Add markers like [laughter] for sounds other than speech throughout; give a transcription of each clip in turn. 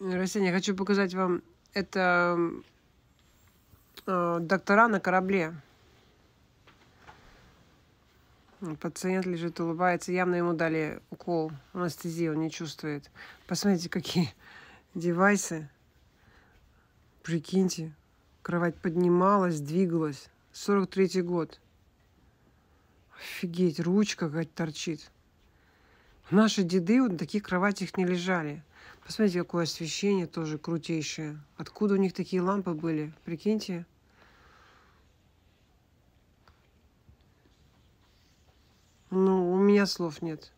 растение. Хочу показать вам это э, доктора на корабле. Пациент лежит, улыбается. Явно ему дали укол, анестезию, он не чувствует. Посмотрите, какие [laughs] девайсы. Прикиньте, кровать поднималась, двигалась. 43-й год. Офигеть, ручка как то торчит. Наши деды вот на таких кроватях не лежали. Посмотрите, какое освещение тоже крутейшее. Откуда у них такие лампы были? Прикиньте. Ну, у меня слов нет.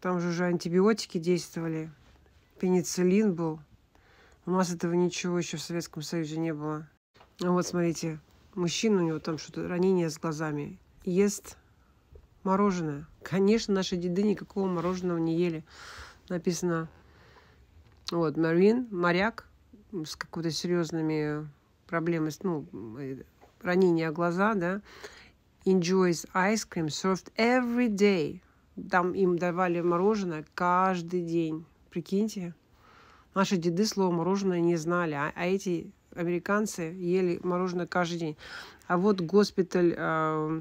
Там же уже антибиотики действовали. Пенициллин был. У нас этого ничего еще в Советском Союзе не было. А вот смотрите, мужчина, у него там что-то ранение с глазами. Ест Мороженое. Конечно, наши деды никакого мороженого не ели. Написано. Вот, Марвин, моряк с какой-то серьезными проблемами, ну, э, ранения глаза, да, enjoys ice cream served every day. Там им давали мороженое каждый день. Прикиньте, наши деды слово мороженое не знали, а, а эти американцы ели мороженое каждый день. А вот госпиталь э,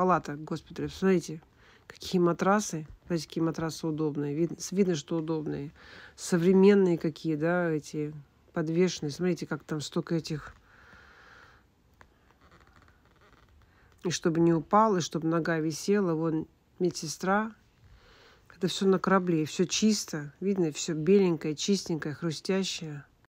палата госпиталя. Смотрите, какие матрасы. знаете, какие матрасы удобные. Видно, видно, что удобные. Современные какие, да, эти подвешенные. Смотрите, как там столько этих... И чтобы не упал, и чтобы нога висела. Вон медсестра. Это все на корабле. все чисто. Видно, все беленькое, чистенькое, хрустящее.